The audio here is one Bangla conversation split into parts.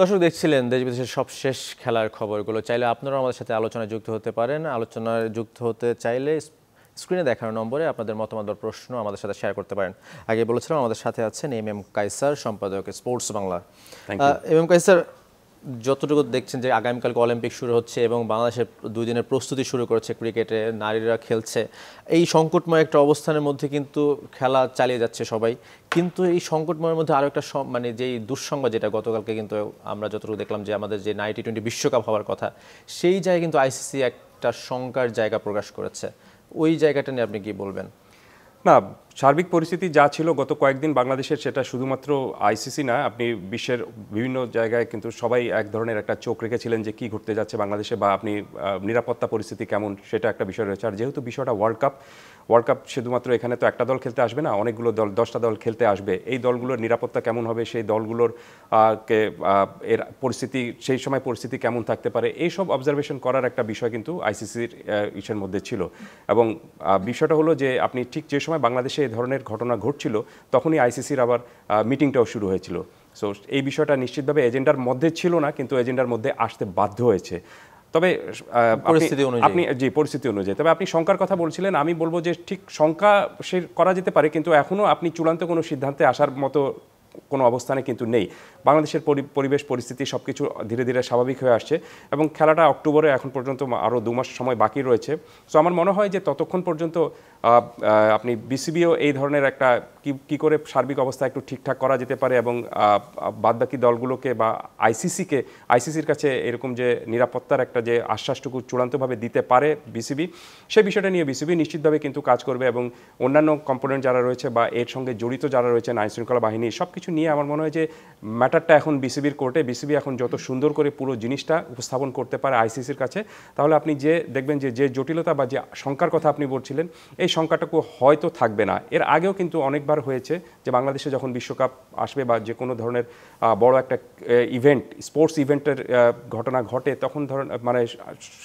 দর্শক দেখছিলেন দেশ বিদেশের সব শেষ খেলার খবরগুলো চাইলে আপনারাও আমাদের সাথে আলোচনায় যুক্ত হতে পারেন আলোচনায় যুক্ত হতে চাইলে স্ক্রিনে দেখানো নম্বরে আপনাদের মতামত প্রশ্ন আমাদের সাথে শেয়ার করতে পারেন আগে বলেছিলাম আমাদের সাথে আছেন এম এম কাইসার সম্পাদক sports Bangla M M Kaisar যতটুকু দেখছেন যে আগামীকালকে অলিম্পিক শুরু হচ্ছে এবং বাংলাদেশের দুই দিনের প্রস্তুতি শুরু করেছে ক্রিকেটে নারীরা খেলছে এই সংকটময় একটা অবস্থানের মধ্যে কিন্তু খেলা চালিয়ে যাচ্ছে সবাই কিন্তু এই সংকটময়ের মধ্যে আরও একটা মানে যেই দুঃসংবাদ যেটা গতকালকে কিন্তু আমরা যতটুকু দেখলাম যে আমাদের যে নাইনটি টোয়েন্টি বিশ্বকাপ হওয়ার কথা সেই জায়গায় কিন্তু আইসিসি একটা শঙ্কার জায়গা প্রকাশ করেছে ওই জায়গাটা নিয়ে আপনি কি বলবেন না সার্বিক পরিস্থিতি যা ছিল গত কয়েকদিন বাংলাদেশের সেটা শুধুমাত্র আইসিসি না আপনি বিশ্বের বিভিন্ন জায়গায় কিন্তু সবাই এক ধরনের একটা চোখ রেখেছিলেন যে কি ঘটতে যাচ্ছে বাংলাদেশে বা আপনি নিরাপত্তা পরিস্থিতি কেমন সেটা একটা বিষয় রয়েছে আর যেহেতু বিষয়টা ওয়ার্ল্ড কাপ ওয়ার্ল্ড কাপ শুধুমাত্র এখানে তো একটা দল খেলতে আসবে না অনেকগুলো দল দশটা দল খেলতে আসবে এই দলগুলোর নিরাপত্তা কেমন হবে সেই দলগুলোর কে এর পরিস্থিতি সেই সময় পরিস্থিতি কেমন থাকতে পারে এই সব অবজারভেশন করার একটা বিষয় কিন্তু আইসিসির ইসের মধ্যে ছিল এবং বিষয়টা হলো যে আপনি ঠিক যে সময় বাংলাদেশে এই ধরনের ঘটনা ঘটছিল তখনই আইসিসির আবার মিটিংটাও শুরু হয়েছিল সো এই বিষয়টা নিশ্চিতভাবে এজেন্ডার মধ্যে ছিল না কিন্তু এজেন্ডার মধ্যে আসতে বাধ্য হয়েছে তবে আপনি জি পরিস্থিতি অনুযায়ী তবে আপনি শঙ্কার কথা বলছিলেন আমি বলবো যে ঠিক শঙ্কা সে করা যেতে পারে কিন্তু এখনও আপনি চূড়ান্ত কোনো সিদ্ধান্তে আসার মতো কোনো অবস্থানে কিন্তু নেই বাংলাদেশের পরিবেশ পরিস্থিতি সব কিছু ধীরে ধীরে স্বাভাবিক হয়ে আসছে এবং খেলাটা অক্টোবরে এখন পর্যন্ত আরও দু মাস সময় বাকি রয়েছে সো আমার মনে হয় যে ততক্ষণ পর্যন্ত আপনি বিসিবিও এই ধরনের একটা কি কী করে সার্বিক অবস্থা একটু ঠিকঠাক করা যেতে পারে এবং বাদবাকি দলগুলোকে বা আইসিসিকে আইসিসির কাছে এরকম যে নিরাপত্তার একটা যে আশ্বাসটুকু চূড়ান্তভাবে দিতে পারে বিসিবি সেই বিষয়টা নিয়ে বিসিবি নিশ্চিতভাবে কিন্তু কাজ করবে এবং অন্যান্য কম্পোনেন্ট যারা রয়েছে বা এর সঙ্গে জড়িত যারা রয়েছেন আইন শৃঙ্খলা বাহিনী সব কিছু নিয়ে আমার মনে হয় যে ম্যাটারটা এখন বিসিবির কোর্টে বিসিবি এখন যত সুন্দর করে পুরো জিনিসটা উপস্থাপন করতে পারে আইসিসির কাছে তাহলে আপনি যে দেখবেন যে যে জটিলতা বা যে শঙ্কার কথা আপনি বলছিলেন এই শঙ্কাটুকু হয়তো থাকবে না এর আগেও কিন্তু অনেকবার অনেকবার হয়েছে যে বাংলাদেশে যখন বিশ্বকাপ আসবে বা যে কোনো ধরনের বড় একটা ইভেন্ট স্পোর্টস ইভেন্টের ঘটনা ঘটে তখন ধরন মানে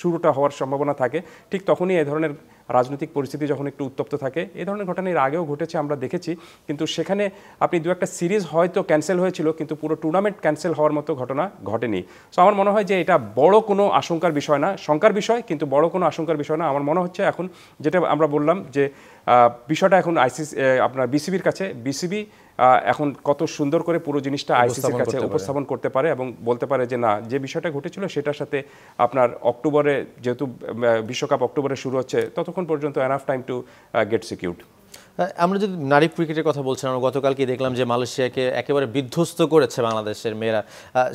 শুরুটা হওয়ার সম্ভাবনা থাকে ঠিক তখনই এ ধরনের রাজনৈতিক পরিস্থিতি যখন একটু উত্তপ্ত থাকে এই ধরনের ঘটনা এর আগেও ঘটেছে আমরা দেখেছি কিন্তু সেখানে আপনি দু একটা সিরিজ হয়তো ক্যান্সেল হয়েছিল কিন্তু পুরো টুর্নামেন্ট ক্যান্সেল হওয়ার মতো ঘটনা ঘটেনি সো আমার মনে হয় যে এটা বড় কোনো আশঙ্কার বিষয় না শঙ্কার বিষয় কিন্তু বড় কোনো আশঙ্কার বিষয় না আমার মনে হচ্ছে এখন যেটা আমরা বললাম যে বিষয়টা এখন আইসিস আপনার বিসিবির কাছে বিসিবি এখন কত সুন্দর করে পুরো জিনিসটা আইসিসির কাছে উপস্থাপন করতে পারে এবং বলতে পারে যে না যে বিষয়টা ঘটেছিল সেটার সাথে আপনার অক্টোবরে যেহেতু বিশ্বকাপ অক্টোবরে শুরু হচ্ছে ততক্ষণ পর্যন্ত enough time to get secured আমরা যদি নারী ক্রিকেটের কথা বলছিলাম আমরা গতকালকে দেখলাম যে মালয়েশিয়াকে একেবারে বিধ্বস্ত করেছে বাংলাদেশের মেয়েরা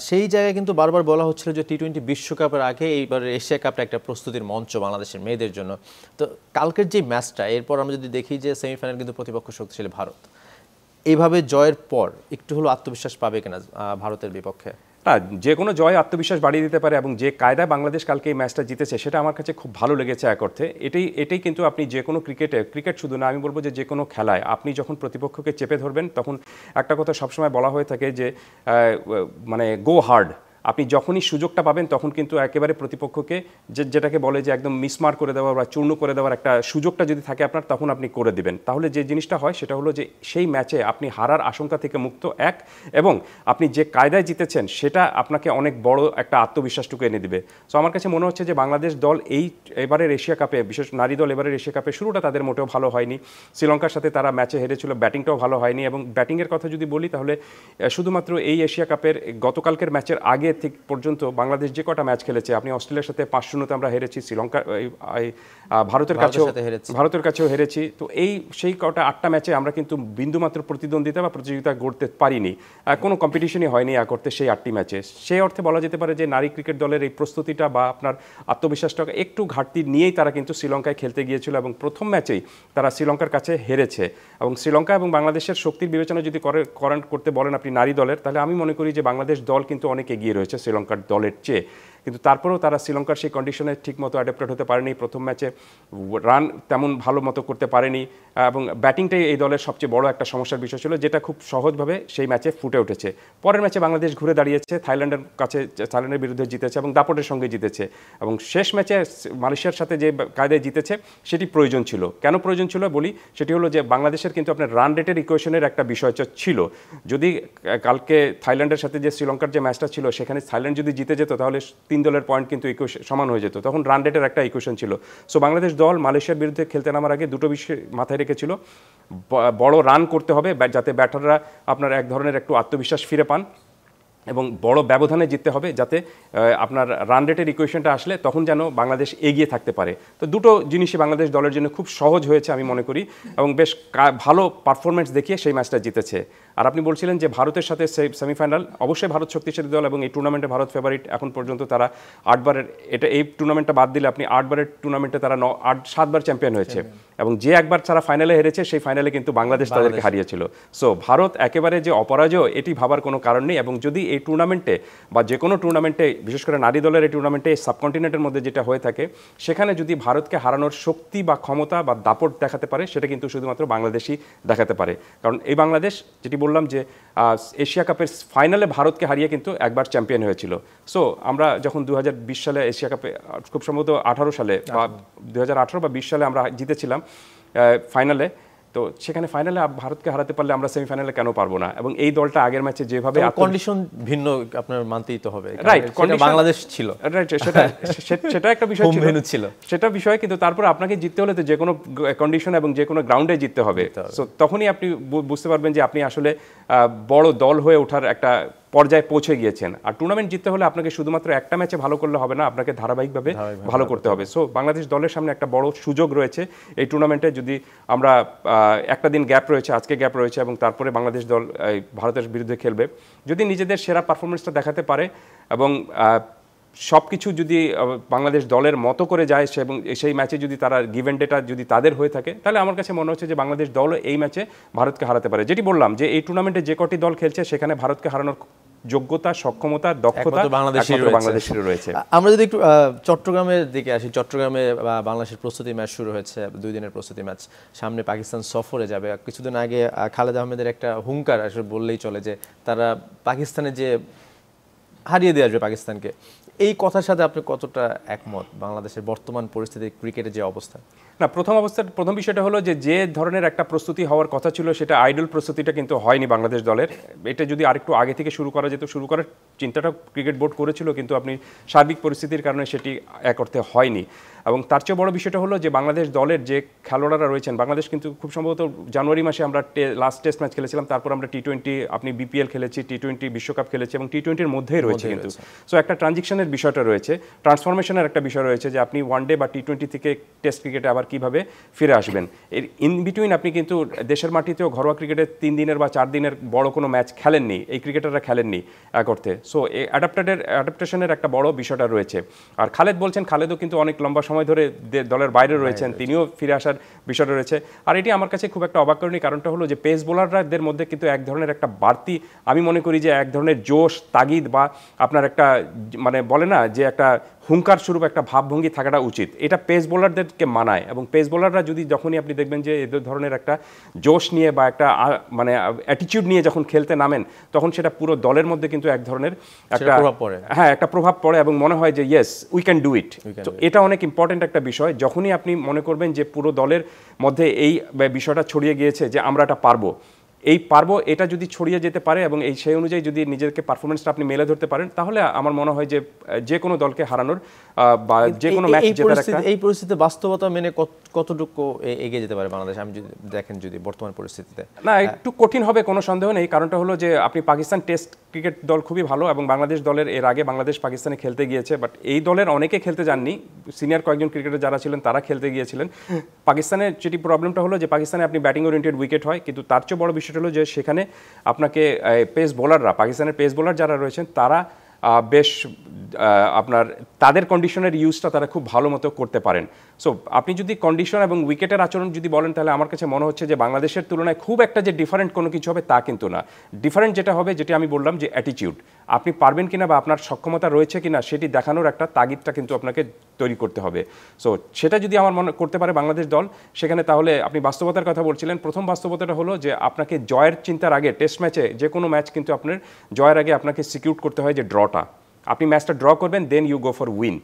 সেই জায়গায় কিন্তু বারবার বলা হচ্ছিল যে টি টোয়েন্টি বিশ্বকাপের আগে এইবার এশিয়া কাপটা একটা প্রস্তুতির মঞ্চ বাংলাদেশের মেয়েদের জন্য তো কালকের যে ম্যাচটা এরপর আমরা যদি দেখি যে সেমিফাইনাল কিন্তু প্রতিপক্ষ শক্তিশালী ভারত এইভাবে জয়ের পর একটু হলো আত্মবিশ্বাস পাবে কিনা ভারতের বিপক্ষে না যে কোনো জয় আত্মবিশ্বাস বাড়িয়ে দিতে পারে এবং যে কায়দায় বাংলাদেশ কালকে এই ম্যাচটা জিতেছে সেটা আমার কাছে খুব ভালো লেগেছে এক অর্থে এটাই এটাই কিন্তু আপনি যে কোনো ক্রিকেটে ক্রিকেট শুধু না আমি বলবো যে যে কোনো খেলায় আপনি যখন প্রতিপক্ষকে চেপে ধরবেন তখন একটা কথা সবসময় বলা হয়ে থাকে যে মানে গো হার্ড আপনি যখনই সুযোগটা পাবেন তখন কিন্তু একেবারে প্রতিপক্ষকে যে যেটাকে বলে যে একদম মিসমার করে দেওয়া বা চূর্ণ করে দেওয়ার একটা সুযোগটা যদি থাকে আপনার তখন আপনি করে দিবেন তাহলে যে জিনিসটা হয় সেটা হলো যে সেই ম্যাচে আপনি হারার আশঙ্কা থেকে মুক্ত এক এবং আপনি যে কায়দায় জিতেছেন সেটা আপনাকে অনেক বড় একটা আত্মবিশ্বাসটুকু এনে দিবে সো আমার কাছে মনে হচ্ছে যে বাংলাদেশ দল এই এবারের এশিয়া কাপে বিশেষ নারী দল এবারের এশিয়া কাপে শুরুটা তাদের মোটেও ভালো হয়নি শ্রীলঙ্কার সাথে তারা ম্যাচে হেরেছিল ব্যাটিংটাও ভালো হয়নি এবং ব্যাটিংয়ের কথা যদি বলি তাহলে শুধুমাত্র এই এশিয়া কাপের গতকালকের ম্যাচের আগে ঠিক পর্যন্ত বাংলাদেশ যে কটা ম্যাচ খেলেছে আপনি অস্ট্রেলিয়ার সাথে পাঁচ শূন্যতে আমরা হেরেছি শ্রীলঙ্কা ভারতের কাছেও ভারতের কাছেও হেরেছি তো এই সেই কটা আটটা ম্যাচে আমরা কিন্তু বিন্দুমাত্র প্রতিদ্বন্দ্বিতা বা প্রতিযোগিতা গড়তে পারিনি কোনো কম্পিটিশনই হয়নি আ করতে সেই আটটি ম্যাচে সেই অর্থে বলা যেতে পারে যে নারী ক্রিকেট দলের এই প্রস্তুতিটা বা আপনার আত্মবিশ্বাসটা একটু ঘাটতি নিয়েই তারা কিন্তু শ্রীলঙ্কায় খেলতে গিয়েছিল এবং প্রথম ম্যাচেই তারা শ্রীলঙ্কার কাছে হেরেছে এবং শ্রীলঙ্কা এবং বাংলাদেশের শক্তির বিবেচনা যদি করেন করতে বলেন আপনি নারী দলের তাহলে আমি মনে করি যে বাংলাদেশ দল কিন্তু অনেক এগিয়ে রয়েছে হয়েছে শ্রীলঙ্কার দলের চেয়ে কিন্তু তারপরেও তারা শ্রীলঙ্কার সেই কন্ডিশনে মতো অ্যাডাপ্টেড হতে পারেনি প্রথম ম্যাচে রান তেমন ভালো মতো করতে পারেনি এবং ব্যাটিংটাই এই দলের সবচেয়ে বড় একটা সমস্যার বিষয় ছিল যেটা খুব সহজভাবে সেই ম্যাচে ফুটে উঠেছে পরের ম্যাচে বাংলাদেশ ঘুরে দাঁড়িয়েছে থাইল্যান্ডের কাছে থাইল্যান্ডের বিরুদ্ধে জিতেছে এবং দাপটের সঙ্গে জিতেছে এবং শেষ ম্যাচে মালয়েশিয়ার সাথে যে কায়দায় জিতেছে সেটি প্রয়োজন ছিল কেন প্রয়োজন ছিল বলি সেটি হলো যে বাংলাদেশের কিন্তু আপনার রান রেটের ইকুয়েশনের একটা বিষয় ছিল যদি কালকে থাইল্যান্ডের সাথে যে শ্রীলঙ্কার যে ম্যাচটা ছিল সেখানে থাইল্যান্ড যদি জিতে যেত তাহলে তিন তিন দলের পয়েন্ট কিন্তু ইকুয়েশন সমান হয়ে যেত তখন রান রেটের একটা ইকুয়েশন ছিল সো বাংলাদেশ দল মালয়েশিয়ার বিরুদ্ধে খেলতে নামার আগে দুটো বিষয় মাথায় রেখেছিল বড় রান করতে হবে যাতে ব্যাটাররা আপনার এক ধরনের একটু আত্মবিশ্বাস ফিরে পান এবং বড় ব্যবধানে জিততে হবে যাতে আপনার রান রেটের ইকুয়েশনটা আসলে তখন যেন বাংলাদেশ এগিয়ে থাকতে পারে তো দুটো জিনিসই বাংলাদেশ দলের জন্য খুব সহজ হয়েছে আমি মনে করি এবং বেশ ভালো পারফরমেন্স দেখিয়ে সেই ম্যাচটা জিতেছে আর আপনি বলছিলেন যে ভারতের সাথে সেমিফাইনাল অবশ্যই ভারত শক্তিশালী দল এবং এই টুর্নামেন্টে ভারত ফেভারিট এখন পর্যন্ত তারা আটবারের এটা এই টুর্নামেন্টটা বাদ দিলে আপনি আটবারের টুর্নামেন্টে তারা ন আট সাতবার চ্যাম্পিয়ন হয়েছে এবং যে একবার তারা ফাইনালে হেরেছে সেই ফাইনালে কিন্তু বাংলাদেশ তাদেরকে হারিয়েছিল সো ভারত একেবারে যে অপরাজয় এটি ভাবার কোনো কারণ নেই এবং যদি এই টুর্নামেন্টে বা যে কোনো টুর্নামেন্টে বিশেষ করে নারী দলের এই টুর্নামেন্টে সাবকন্টিনেন্টের মধ্যে যেটা হয়ে থাকে সেখানে যদি ভারতকে হারানোর শক্তি বা ক্ষমতা বা দাপট দেখাতে পারে সেটা কিন্তু শুধুমাত্র বাংলাদেশই দেখাতে পারে কারণ এই বাংলাদেশ যেটি বললাম যে এশিয়া কাপের ফাইনালে ভারতকে হারিয়ে কিন্তু একবার চ্যাম্পিয়ন হয়েছিল সো আমরা যখন দু সালে এশিয়া কাপে খুব সম্ভবত আঠারো সালে বা দু বা বিশ সালে আমরা জিতেছিলাম ফাইনালে তো সেখানে ফাইনালে ভারতকে হারাতে পারলে আমরা সেমিফাইনালে কেন পারবো না এবং এই দলটা আগের ম্যাচে যেভাবে কন্ডিশন ভিন্ন আপনার মানতেই তো হবে রাইট বাংলাদেশ ছিল রাইট সেটা সেটা একটা বিষয় ছিল ছিল সেটা বিষয় কিন্তু তারপর আপনাকে জিততে হলে তো যে কোনো কন্ডিশন এবং যে কোনো গ্রাউন্ডে জিততে হবে তো তখনই আপনি বুঝতে পারবেন যে আপনি আসলে বড় দল হয়ে ওঠার একটা পর্যায়ে পৌঁছে গিয়েছেন আর টুর্নামেন্ট জিততে হলে আপনাকে শুধুমাত্র একটা ম্যাচে ভালো করলে হবে না আপনাকে ধারাবাহিকভাবে ভালো করতে হবে সো বাংলাদেশ দলের সামনে একটা বড় সুযোগ রয়েছে এই টুর্নামেন্টে যদি আমরা একটা দিন গ্যাপ রয়েছে আজকে গ্যাপ রয়েছে এবং তারপরে বাংলাদেশ দল ভারতের বিরুদ্ধে খেলবে যদি নিজেদের সেরা পারফরমেন্সটা দেখাতে পারে এবং সব কিছু যদি বাংলাদেশ দলের মতো করে যায় সে এবং সেই ম্যাচে যদি তারা গিভেন ডেটা যদি তাদের হয়ে থাকে তাহলে আমার কাছে মনে হচ্ছে যে বাংলাদেশ দলও এই ম্যাচে ভারতকে হারাতে পারে যেটি বললাম যে এই টুর্নামেন্টে যে কটি দল খেলছে সেখানে ভারতকে হারানোর যোগ্যতা সক্ষমতা দক্ষতা বাংলাদেশের রয়েছে আমরা যদি একটু চট্টগ্রামের দিকে আসি চট্টগ্রামে বাংলাদেশের প্রস্তুতি ম্যাচ শুরু হয়েছে দুই দিনের প্রস্তুতি ম্যাচ সামনে পাকিস্তান সফরে যাবে কিছুদিন আগে খালেদ আহমেদের একটা হুঙ্কার আসলে বললেই চলে যে তারা পাকিস্তানে যে হারিয়ে দিয়ে আসবে পাকিস্তানকে এই কথার সাথে আপনি কতটা একমত বাংলাদেশের বর্তমান পরিস্থিতি ক্রিকেটের যে অবস্থা না প্রথম অবস্থার প্রথম বিষয়টা হলো যে যে ধরনের একটা প্রস্তুতি হওয়ার কথা ছিল সেটা আইডল প্রস্তুতিটা কিন্তু হয়নি বাংলাদেশ দলের এটা যদি আরেকটু আগে থেকে শুরু করা যেত শুরু করার চিন্তাটা ক্রিকেট বোর্ড করেছিল কিন্তু আপনি সার্বিক পরিস্থিতির কারণে সেটি এক অর্থে হয়নি এবং তার চেয়ে বড় বিষয়টা হলো যে বাংলাদেশ দলের যে খেলোয়াড়রা রয়েছেন বাংলাদেশ কিন্তু খুব সম্ভবত জানুয়ারি মাসে আমরা লাস্ট টেস্ট ম্যাচ খেলেছিলাম তারপর আমরা টি টোয়েন্টি আপনি বিপিএল খেলেছি টি টোয়েন্টি বিশ্বকাপ খেলেছি এবং টি টোয়েন্টির মধ্যেই রয়েছে কিন্তু সো একটা ট্রানজিকশনের বিষয়টা রয়েছে ট্রান্সফরমেশনের একটা বিষয় রয়েছে যে আপনি ওয়ান ডে বা টি টোয়েন্টি থেকে টেস্ট ক্রিকেটে আবার কীভাবে ফিরে আসবেন এর ইন বিটুইন আপনি কিন্তু দেশের মাটিতেও ঘরোয়া ক্রিকেটে তিন দিনের বা চার দিনের বড় কোনো ম্যাচ খেলেননি এই ক্রিকেটাররা খেলেননি এক অর্থে সো অ্যাডাপ্টেডের অ্যাডাপ্টেশনের একটা বড় বিষয়টা রয়েছে আর খালেদ বলছেন খালেদও কিন্তু অনেক লম্বা সময় সময় ধরে দলের বাইরে রয়েছেন তিনিও ফিরে আসার বিষয়টা রয়েছে আর এটি আমার কাছে খুব একটা অবাকরণীয় কারণটা হলো যে পেস বোলাররাদের মধ্যে কিন্তু এক ধরনের একটা বাড়তি আমি মনে করি যে এক ধরনের জোশ তাগিদ বা আপনার একটা মানে বলে না যে একটা হুঙ্কার স্বরূপ একটা ভাবভঙ্গি থাকাটা উচিত এটা পেস বোলারদেরকে মানায় এবং পেস বোলাররা যদি যখনই আপনি দেখবেন যে এদের ধরনের একটা জোশ নিয়ে বা একটা মানে অ্যাটিটিউড নিয়ে যখন খেলতে নামেন তখন সেটা পুরো দলের মধ্যে কিন্তু এক ধরনের একটা প্রভাব পড়ে হ্যাঁ একটা প্রভাব পড়ে এবং মনে হয় যে yes we can do it তো এটা অনেক ইম্পর্টেন্ট একটা বিষয় যখনই আপনি মনে করবেন যে পুরো দলের মধ্যে এই বিষয়টা ছড়িয়ে গিয়েছে যে আমরা এটা পারবো এই পারবো এটা যদি ছড়িয়ে যেতে পারে এবং এই সেই অনুযায়ী যদি নিজেকে পারফরমেন্সটা আপনি মেলে ধরতে পারেন তাহলে আমার মনে হয় যে যে কোনো দলকে হারানোর বা যে কোনো ম্যাচ জেতার একটা এই পরিস্থিতিতে বাস্তবতা মেনে কতটুকু এগিয়ে যেতে পারে বাংলাদেশ আমি যদি দেখেন যদি বর্তমান পরিস্থিতিতে না একটু কঠিন হবে কোনো সন্দেহ নেই কারণটা হলো যে আপনি পাকিস্তান টেস্ট ক্রিকেট দল খুবই ভালো এবং বাংলাদেশ দলের এর আগে বাংলাদেশ পাকিস্তানে খেলতে গিয়েছে বাট এই দলের অনেকে খেলতে যাননি সিনিয়র কয়েকজন ক্রিকেটার যারা ছিলেন তারা খেলতে গিয়েছিলেন পাকিস্তানের যেটি প্রবলেমটা হলো যে পাকিস্তানে আপনি ব্যাটিং ওরিয়েন্টেড উইকেট হয় কিন্তু তার চেয়ে বড় বিষয় সেটা হলো যে সেখানে আপনাকে পেস বোলাররা পাকিস্তানের পেস বোলার যারা রয়েছেন তারা বেশ আপনার তাদের কন্ডিশনের ইউজটা তারা খুব ভালো মতো করতে পারেন সো আপনি যদি কন্ডিশন এবং উইকেটের আচরণ যদি বলেন তাহলে আমার কাছে মনে হচ্ছে যে বাংলাদেশের তুলনায় খুব একটা যে ডিফারেন্ট কোনো কিছু হবে তা কিন্তু না ডিফারেন্ট যেটা হবে যেটি আমি বললাম যে অ্যাটিটিউড আপনি পারবেন কিনা বা আপনার সক্ষমতা রয়েছে কিনা সেটি দেখানোর একটা তাগিদটা কিন্তু আপনাকে তৈরি করতে হবে সো সেটা যদি আমার মনে করতে পারে বাংলাদেশ দল সেখানে তাহলে আপনি বাস্তবতার কথা বলছিলেন প্রথম বাস্তবতাটা হলো যে আপনাকে জয়ের চিন্তার আগে টেস্ট ম্যাচে যে কোনো ম্যাচ কিন্তু আপনার জয়ের আগে আপনাকে সিকিউর করতে হয় যে ড্রটা আপনি ম্যাচটা ড্র করবেন then you go for win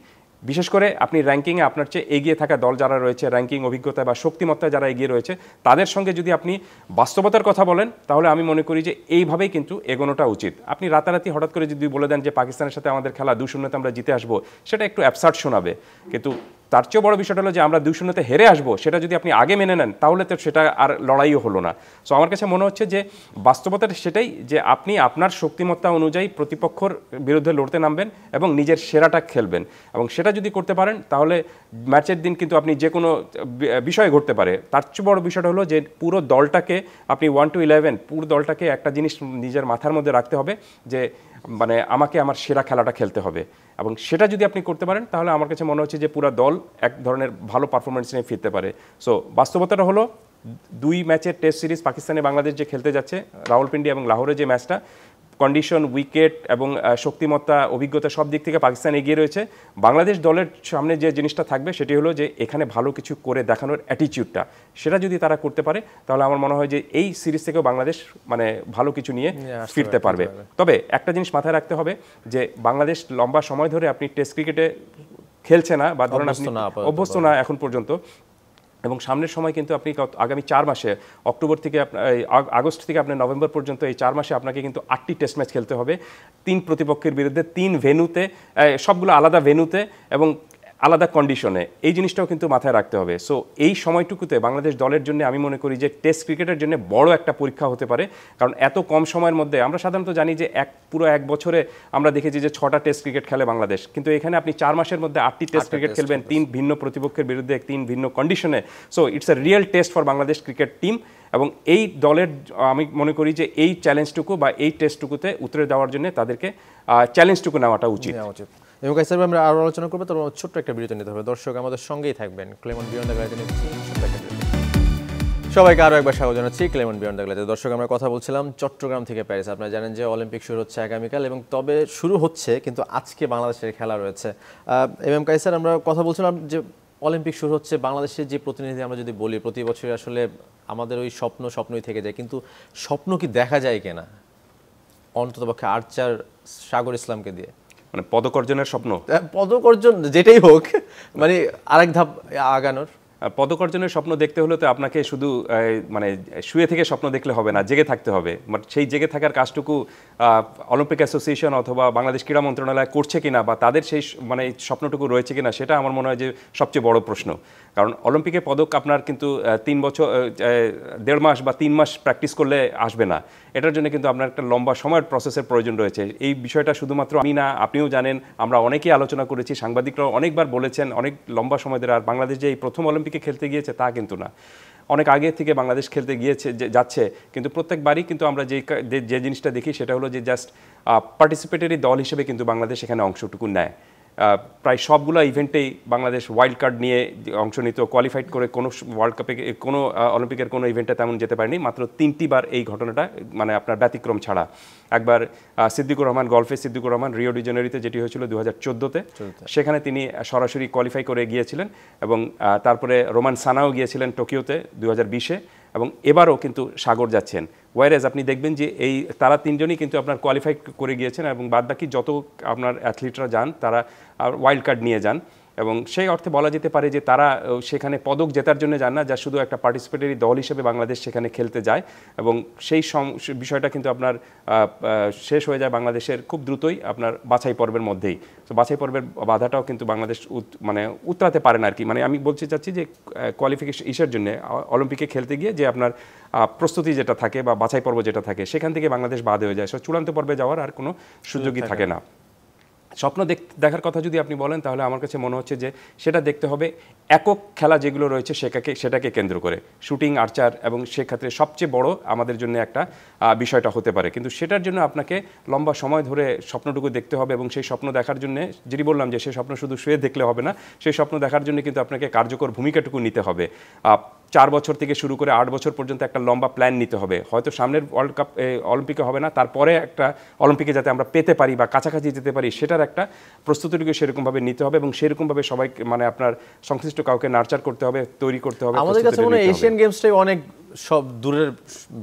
বিশেষ করে আপনি র্যাঙ্কিংয়ে আপনার চেয়ে এগিয়ে থাকা দল যারা রয়েছে র্যাঙ্কিং অভিজ্ঞতা বা শক্তিমত্তা যারা এগিয়ে রয়েছে তাদের সঙ্গে যদি আপনি বাস্তবতার কথা বলেন তাহলে আমি মনে করি যে এইভাবেই কিন্তু এগোনোটা উচিত আপনি রাতারাতি হঠাৎ করে যদি বলে দেন যে পাকিস্তানের সাথে আমাদের খেলা দু শূন্যতে আমরা জিতে আসবো সেটা একটু অ্যাবসার্ট শোনাবে কিন্তু তার চেয়েও বড় বিষয়টা হলো যে আমরা দুই শূন্যতে হেরে আসবো সেটা যদি আপনি আগে মেনে নেন তাহলে তো সেটা আর লড়াইও হলো না সো আমার কাছে মনে হচ্ছে যে বাস্তবতাটা সেটাই যে আপনি আপনার শক্তিমত্তা অনুযায়ী প্রতিপক্ষর বিরুদ্ধে লড়তে নামবেন এবং নিজের সেরাটা খেলবেন এবং সেটা যদি করতে পারেন তাহলে ম্যাচের দিন কিন্তু আপনি যে কোনো বিষয় ঘটতে পারে তার চেয়ে বড় বিষয়টা হলো যে পুরো দলটাকে আপনি ওয়ান টু ইলেভেন পুরো দলটাকে একটা জিনিস নিজের মাথার মধ্যে রাখতে হবে যে মানে আমাকে আমার সেরা খেলাটা খেলতে হবে এবং সেটা যদি আপনি করতে পারেন তাহলে আমার কাছে মনে হচ্ছে যে পুরো দল এক ধরনের ভালো পারফরমেন্স নিয়ে ফিরতে পারে সো বাস্তবতাটা হলো দুই ম্যাচের টেস্ট সিরিজ পাকিস্তানে বাংলাদেশ যে খেলতে যাচ্ছে রাহুলপিন্ডি এবং লাহোরে যে ম্যাচটা কন্ডিশন উইকেট এবং শক্তিমত্তা অভিজ্ঞতা সব দিক থেকে পাকিস্তান এগিয়ে রয়েছে বাংলাদেশ দলের সামনে যে জিনিসটা থাকবে সেটি হলো যে এখানে ভালো কিছু করে দেখানোর অ্যাটিচিউডটা সেটা যদি তারা করতে পারে তাহলে আমার মনে হয় যে এই সিরিজ থেকেও বাংলাদেশ মানে ভালো কিছু নিয়ে ফিরতে পারবে তবে একটা জিনিস মাথায় রাখতে হবে যে বাংলাদেশ লম্বা সময় ধরে আপনি টেস্ট ক্রিকেটে খেলছে না বা ধরেন অভ্যস্ত না এখন পর্যন্ত এবং সামনের সময় কিন্তু আপনি আগামী চার মাসে অক্টোবর থেকে আগস্ট থেকে আপনার নভেম্বর পর্যন্ত এই চার মাসে আপনাকে কিন্তু আটটি টেস্ট ম্যাচ খেলতে হবে তিন প্রতিপক্ষের বিরুদ্ধে তিন ভেনুতে সবগুলো আলাদা ভেনুতে এবং আলাদা কন্ডিশনে এই জিনিসটাও কিন্তু মাথায় রাখতে হবে সো এই সময়টুকুতে বাংলাদেশ দলের জন্য আমি মনে করি যে টেস্ট ক্রিকেটের জন্য বড় একটা পরীক্ষা হতে পারে কারণ এত কম সময়ের মধ্যে আমরা সাধারণত জানি যে এক পুরো এক বছরে আমরা দেখেছি যে ছটা টেস্ট ক্রিকেট খেলে বাংলাদেশ কিন্তু এখানে আপনি চার মাসের মধ্যে আটটি টেস্ট ক্রিকেট খেলবেন তিন ভিন্ন প্রতিপক্ষের বিরুদ্ধে তিন ভিন্ন কন্ডিশনে so it's a real test for Bangladesh cricket team এবং এই দলের আমি মনে করি যে এই চ্যালেঞ্জটুকু বা এই টেস্টটুকুতে উতরে দেওয়ার জন্য তাদেরকে চ্যালেঞ্জটুকু নেওয়াটা উচিত এবং কাইসার আমরা আরও আলোচনা করবো তবে ছোট্ট একটা বিরতি নিতে হবে দর্শক আমাদের সঙ্গেই থাকবেন ক্লেমন বিয়ন্ড গাড়িতে নিচ্ছি ছোট্ট একটা বিরতি সবাইকে আরও একবার স্বাগত জানাচ্ছি ক্লেমন বিয়ন্ড গ্লাসে দর্শক আমরা কথা বলছিলাম চট্টগ্রাম থেকে প্যারিস আপনারা জানেন যে অলিম্পিক শুরু হচ্ছে আগামীকাল এবং তবে শুরু হচ্ছে কিন্তু আজকে বাংলাদেশের খেলা রয়েছে এম এম কাইসার আমরা কথা বলছিলাম যে অলিম্পিক শুরু হচ্ছে বাংলাদেশের যে প্রতিনিধি আমরা যদি বলি প্রতি বছরই আসলে আমাদের ওই স্বপ্ন স্বপ্নই থেকে যায় কিন্তু স্বপ্ন কি দেখা যায় কিনা অন্ততপক্ষে আর্চার সাগর ইসলামকে দিয়ে মানে পদক অর্জনের স্বপ্ন পদক অর্জন যেটাই হোক মানে আরেক ধাপ আগানোর পদক অর্জনের স্বপ্ন দেখতে হলে তো আপনাকে শুধু মানে শুয়ে থেকে স্বপ্ন দেখলে হবে না জেগে থাকতে হবে বাট মানে সেই জেগে থাকার কাজটুকু অলিম্পিক অ্যাসোসিয়েশন অথবা বাংলাদেশ ক্রীড়া মন্ত্রণালয় করছে কিনা বা তাদের সেই মানে স্বপ্নটুকু রয়েছে কিনা সেটা আমার মনে হয় যে সবচেয়ে বড় প্রশ্ন কারণ অলিম্পিকে পদক আপনার কিন্তু তিন বছর দেড় মাস বা তিন মাস প্র্যাকটিস করলে আসবে না এটার জন্য কিন্তু আপনার একটা লম্বা সময়ের প্রসেসের প্রয়োজন রয়েছে এই বিষয়টা শুধুমাত্র আমি না আপনিও জানেন আমরা অনেকেই আলোচনা করেছি সাংবাদিকরাও অনেকবার বলেছেন অনেক লম্বা সময় ধরে আর বাংলাদেশ যে এই প্রথম অলিম্পিকে খেলতে গিয়েছে তা কিন্তু না অনেক আগে থেকে বাংলাদেশ খেলতে গিয়েছে যাচ্ছে কিন্তু প্রত্যেকবারই কিন্তু আমরা যে যে জিনিসটা দেখি সেটা হলো যে জাস্ট পার্টিসিপেটারি দল হিসেবে কিন্তু বাংলাদেশ এখানে অংশটুকু নেয় প্রায় সবগুলো ইভেন্টেই বাংলাদেশ ওয়াইল্ড কার্ড নিয়ে অংশ নিত কোয়ালিফাইড করে কোনো ওয়ার্ল্ড কাপে কোনো অলিম্পিকের কোনো ইভেন্টে তেমন যেতে পারেনি মাত্র তিনটি বার এই ঘটনাটা মানে আপনার ব্যতিক্রম ছাড়া একবার সিদ্দিকুর রহমান গল্ফে সিদ্দিকুর রহমান রিও ডিজেনারিতে যেটি হয়েছিল দু হাজার চোদ্দোতে সেখানে তিনি সরাসরি কোয়ালিফাই করে গিয়েছিলেন এবং তারপরে রোমান সানাও গিয়েছিলেন টোকিওতে দু হাজার বিশে এবং এবারও কিন্তু সাগর যাচ্ছেন ওয়ারেজ আপনি দেখবেন যে এই তারা তিনজনই কিন্তু আপনার কোয়ালিফাই করে গিয়েছেন এবং বাদবাকি যত আপনার অ্যাথলিটরা যান তারা ওয়াইল্ড কার্ড নিয়ে যান এবং সেই অর্থে বলা যেতে পারে যে তারা সেখানে পদক জেতার জন্য যান না যা শুধু একটা পার্টিসিপেটারি দল হিসেবে বাংলাদেশ সেখানে খেলতে যায় এবং সেই বিষয়টা কিন্তু আপনার শেষ হয়ে যায় বাংলাদেশের খুব দ্রুতই আপনার বাছাই পর্বের মধ্যেই তো বাছাই পর্বের বাধাটাও কিন্তু বাংলাদেশ মানে উতরাতে পারে না আর কি মানে আমি বলতে চাচ্ছি যে কোয়ালিফিকেশন ইসের জন্য অলিম্পিকে খেলতে গিয়ে যে আপনার প্রস্তুতি যেটা থাকে বা বাছাই পর্ব যেটা থাকে সেখান থেকে বাংলাদেশ বাদ হয়ে যায় সো চূড়ান্ত পর্বে যাওয়ার আর কোনো সুযোগই থাকে না স্বপ্ন দেখার কথা যদি আপনি বলেন তাহলে আমার কাছে মনে হচ্ছে যে সেটা দেখতে হবে একক খেলা যেগুলো রয়েছে সেটাকে সেটাকে কেন্দ্র করে শুটিং আর্চার এবং সেক্ষেত্রে সবচেয়ে বড় আমাদের জন্য একটা বিষয়টা হতে পারে কিন্তু সেটার জন্য আপনাকে লম্বা সময় ধরে স্বপ্নটুকু দেখতে হবে এবং সেই স্বপ্ন দেখার জন্য যেটি বললাম যে সেই স্বপ্ন শুধু শুয়ে দেখলে হবে না সেই স্বপ্ন দেখার জন্য কিন্তু আপনাকে কার্যকর ভূমিকাটুকু নিতে হবে চার বছর থেকে শুরু করে আট বছর পর্যন্ত একটা লম্বা প্ল্যান নিতে হবে হয়তো সামনের ওয়ার্ল্ড কাপ অলিম্পিকে হবে না তারপরে একটা অলিম্পিকে যাতে আমরা পেতে পারি বা কাছাকাছি যেতে পারি সেটার একটা প্রস্তুতিটিকে সেরকমভাবে নিতে হবে এবং সেরকমভাবে সবাই মানে আপনার সংশ্লিষ্ট কাউকে নার্চার করতে হবে তৈরি করতে হবে আমাদের কাছে মনে এশিয়ান গেমসটাই অনেক সব দূরের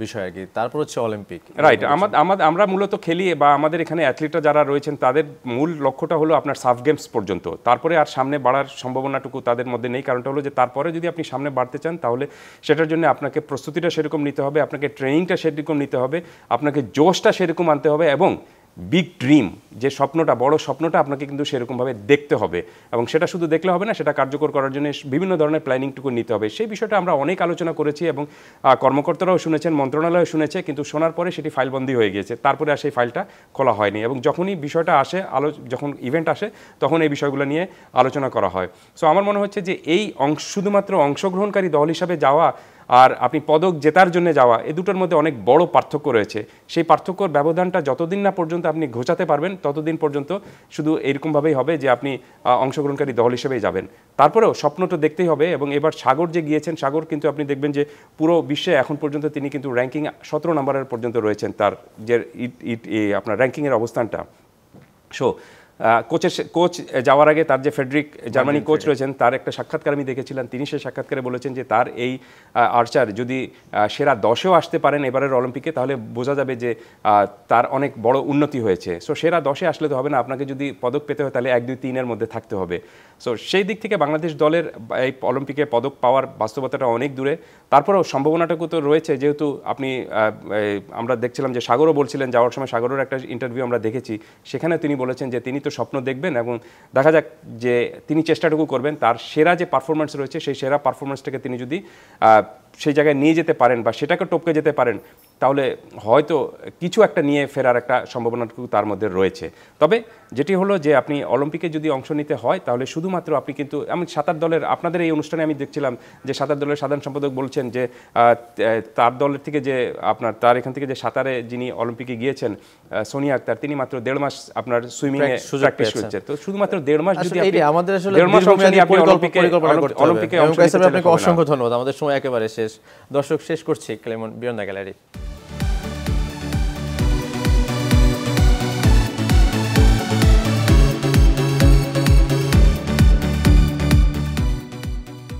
বিষয় আর কি তারপর হচ্ছে অলিম্পিক রাইট আমাদের আমরা মূলত খেলি বা আমাদের এখানে অ্যাথলিটরা যারা রয়েছেন তাদের মূল লক্ষ্যটা হলো আপনার সাফ গেমস পর্যন্ত তারপরে আর সামনে বাড়ার সম্ভাবনাটুকু তাদের মধ্যে নেই কারণটা হলো যে তারপরে যদি আপনি সামনে বাড়তে চান তাহলে তাহলে সেটার জন্য আপনাকে প্রস্তুতিটা সেরকম নিতে হবে আপনাকে ট্রেনিংটা সেরকম নিতে হবে আপনাকে জোশটা সেরকম আনতে হবে এবং বিগ ড্রিম যে স্বপ্নটা বড় স্বপ্নটা আপনাকে কিন্তু সেরকমভাবে দেখতে হবে এবং সেটা শুধু দেখলে হবে না সেটা কার্যকর করার জন্য বিভিন্ন ধরনের প্ল্যানিংটুকু নিতে হবে সেই বিষয়টা আমরা অনেক আলোচনা করেছি এবং কর্মকর্তারাও শুনেছেন মন্ত্রণালয় শুনেছে কিন্তু শোনার পরে সেটি ফাইলবন্দি হয়ে গিয়েছে তারপরে আর সেই ফাইলটা খোলা হয়নি এবং যখনই বিষয়টা আসে আলো যখন ইভেন্ট আসে তখন এই বিষয়গুলো নিয়ে আলোচনা করা হয় সো আমার মনে হচ্ছে যে এই অংশ শুধুমাত্র অংশগ্রহণকারী দল হিসাবে যাওয়া আর আপনি পদক জেতার জন্য যাওয়া এ দুটোর মধ্যে অনেক বড় পার্থক্য রয়েছে সেই পার্থক্যর ব্যবধানটা যতদিন না পর্যন্ত আপনি ঘোচাতে পারবেন ততদিন পর্যন্ত শুধু এরকমভাবেই হবে যে আপনি অংশগ্রহণকারী দল হিসেবেই যাবেন তারপরেও স্বপ্ন তো দেখতেই হবে এবং এবার সাগর যে গিয়েছেন সাগর কিন্তু আপনি দেখবেন যে পুরো বিশ্বে এখন পর্যন্ত তিনি কিন্তু র্যাঙ্কিং সতেরো নম্বরের পর্যন্ত রয়েছেন তার যে আপনার র্যাঙ্কিংয়ের অবস্থানটা সো কোচের কোচ যাওয়ার আগে তার যে ফেডরিক জার্মানি কোচ রয়েছেন তার একটা সাক্ষাৎকার আমি দেখেছিলাম তিনি সে সাক্ষাৎকারে বলেছেন যে তার এই আর্চার যদি সেরা দশেও আসতে পারেন এবারের অলিম্পিকে তাহলে বোঝা যাবে যে তার অনেক বড় উন্নতি হয়েছে সো সেরা দশে আসলে তো হবে না আপনাকে যদি পদক পেতে হয় তাহলে এক দুই তিনের মধ্যে থাকতে হবে সো সেই দিক থেকে বাংলাদেশ দলের এই অলিম্পিকে পদক পাওয়ার বাস্তবতাটা অনেক দূরে তারপরেও সম্ভাবনাটুকু তো রয়েছে যেহেতু আপনি আমরা দেখছিলাম যে সাগরও বলছিলেন যাওয়ার সময় সাগরের একটা ইন্টারভিউ আমরা দেখেছি সেখানে তিনি বলেছেন যে তিনি তো স্বপ্ন দেখবেন এবং দেখা যাক যে তিনি চেষ্টাটুকু করবেন তার সেরা যে পারফরমেন্স রয়েছে সেই সেরা পারফরমেন্সটাকে তিনি যদি সেই জায়গায় নিয়ে যেতে পারেন বা সেটাকে টপকে যেতে পারেন তাহলে হয়তো কিছু একটা নিয়ে ফেরার একটা সম্ভাবনাটুকু তার মধ্যে রয়েছে তবে যেটি হলো যে আপনি অলিম্পিকে যদি অংশ নিতে হয় তাহলে শুধুমাত্র আপনি কিন্তু আমি সাঁতার দলের আপনাদের এই অনুষ্ঠানে আমি দেখছিলাম যে সাঁতার দলের সাধারণ সম্পাদক বলছেন যে তার দলের থেকে যে আপনার তার এখান থেকে যে সাঁতারে যিনি অলিম্পিকে গিয়েছেন সোনিয়া আক্তার তিনি মাত্র দেড় মাস আপনার সুইমিংয়ে প্র্যাকটিস করছে তো শুধুমাত্র দেড় মাস যদি আমাদের আসলে দেড় মাস অংশ নিয়ে আপনি অলিম্পিকে অলিম্পিকে অংশ আপনাকে অসংখ্য ধন্যবাদ আমাদের সময় একেবারে শেষ দর্শক শেষ করছি ক্লেমন বিয়ন্দা গ্যালারি